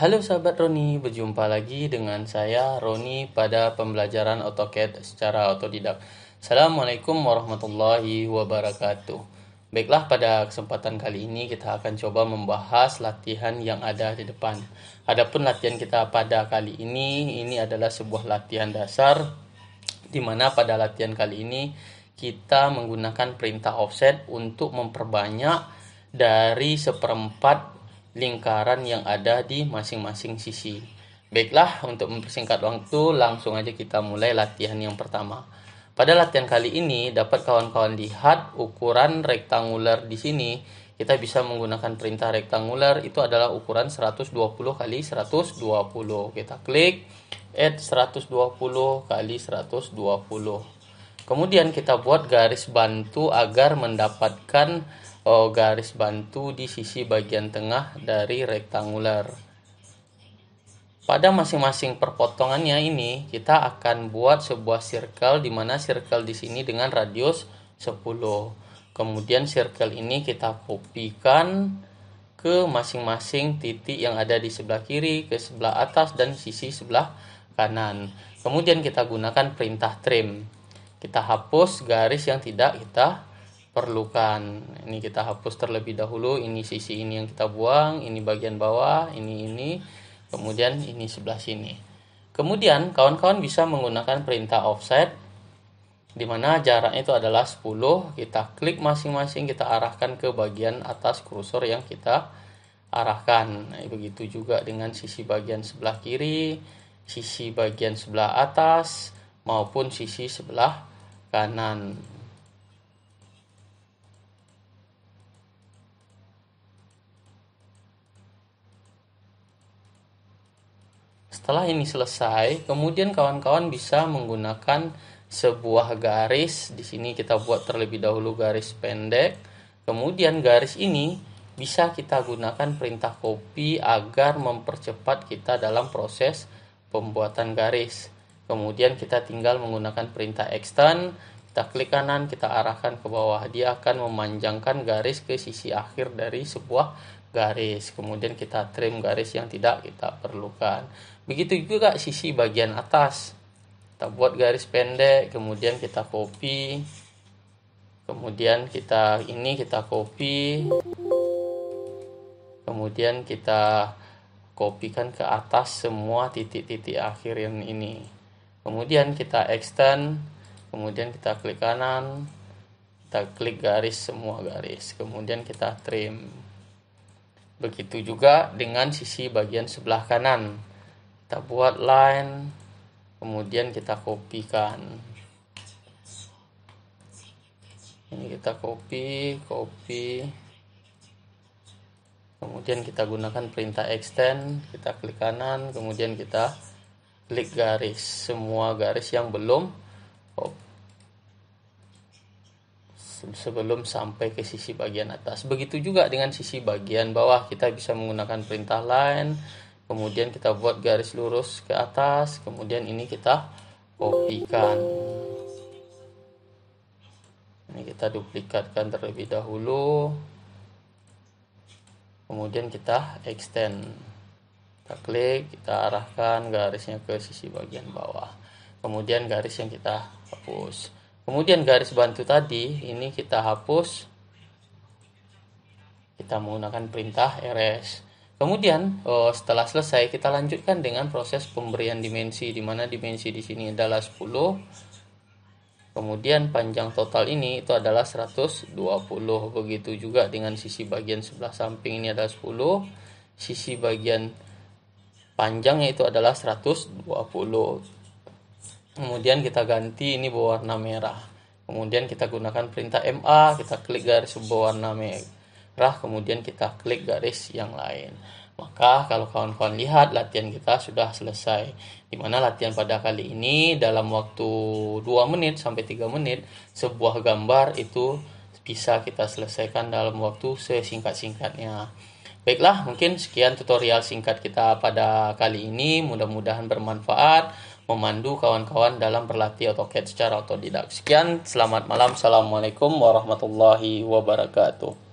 Halo sahabat Roni, berjumpa lagi dengan saya Roni pada pembelajaran AutoCAD secara otodidak. Assalamualaikum warahmatullahi wabarakatuh. Baiklah pada kesempatan kali ini kita akan coba membahas latihan yang ada di depan. Adapun latihan kita pada kali ini ini adalah sebuah latihan dasar dimana pada latihan kali ini kita menggunakan perintah offset untuk memperbanyak dari seperempat lingkaran yang ada di masing-masing sisi. Baiklah, untuk mempersingkat waktu, langsung aja kita mulai latihan yang pertama. Pada latihan kali ini, dapat kawan-kawan lihat ukuran rektanguler di sini. Kita bisa menggunakan perintah rektanguler, itu adalah ukuran 120 kali 120. Kita klik, add 120 kali 120. Kemudian kita buat garis bantu agar mendapatkan oh, garis bantu di sisi bagian tengah dari rektangular. Pada masing-masing perpotongannya ini, kita akan buat sebuah circle di mana circle di sini dengan radius 10. Kemudian circle ini kita kopikan ke masing-masing titik yang ada di sebelah kiri, ke sebelah atas, dan sisi sebelah kanan. Kemudian kita gunakan perintah trim. Kita hapus garis yang tidak kita perlukan ini kita hapus terlebih dahulu ini sisi ini yang kita buang ini bagian bawah ini ini kemudian ini sebelah sini kemudian kawan-kawan bisa menggunakan perintah offset di mana jaraknya itu adalah 10 kita klik masing-masing kita arahkan ke bagian atas kursor yang kita arahkan nah, begitu juga dengan sisi bagian sebelah kiri sisi bagian sebelah atas maupun sisi sebelah kanan Setelah ini selesai, kemudian kawan-kawan bisa menggunakan sebuah garis. Di sini kita buat terlebih dahulu garis pendek. Kemudian garis ini bisa kita gunakan perintah copy agar mempercepat kita dalam proses pembuatan garis. Kemudian kita tinggal menggunakan perintah extend, kita klik kanan, kita arahkan ke bawah. Dia akan memanjangkan garis ke sisi akhir dari sebuah garis. Kemudian kita trim garis yang tidak kita perlukan. Begitu juga sisi bagian atas. Kita buat garis pendek, kemudian kita copy. Kemudian kita ini kita copy. Kemudian kita kopikan ke atas semua titik-titik akhir yang ini. Kemudian kita extend, kemudian kita klik kanan, kita klik garis semua garis, kemudian kita trim. Begitu juga dengan sisi bagian sebelah kanan kita buat line kemudian kita kopikan ini kita copy copy kemudian kita gunakan perintah extend kita klik kanan kemudian kita klik garis semua garis yang belum sebelum sampai ke sisi bagian atas begitu juga dengan sisi bagian bawah kita bisa menggunakan perintah line kemudian kita buat garis lurus ke atas kemudian ini kita kopikan ini kita duplikatkan terlebih dahulu kemudian kita extend kita klik kita arahkan garisnya ke sisi bagian bawah kemudian garis yang kita hapus kemudian garis bantu tadi ini kita hapus kita menggunakan perintah erase Kemudian eh, setelah selesai kita lanjutkan dengan proses pemberian dimensi di mana dimensi di sini adalah 10. Kemudian panjang total ini itu adalah 120. Begitu juga dengan sisi bagian sebelah samping ini adalah 10. Sisi bagian panjangnya itu adalah 120. Kemudian kita ganti ini berwarna merah. Kemudian kita gunakan perintah MA, kita klik garis berwarna merah kemudian kita klik garis yang lain maka kalau kawan-kawan lihat latihan kita sudah selesai dimana latihan pada kali ini dalam waktu 2 menit sampai 3 menit sebuah gambar itu bisa kita selesaikan dalam waktu sesingkat-singkatnya baiklah mungkin sekian tutorial singkat kita pada kali ini mudah-mudahan bermanfaat memandu kawan-kawan dalam berlatih AutoCAD secara otodidak sekian selamat malam assalamualaikum warahmatullahi wabarakatuh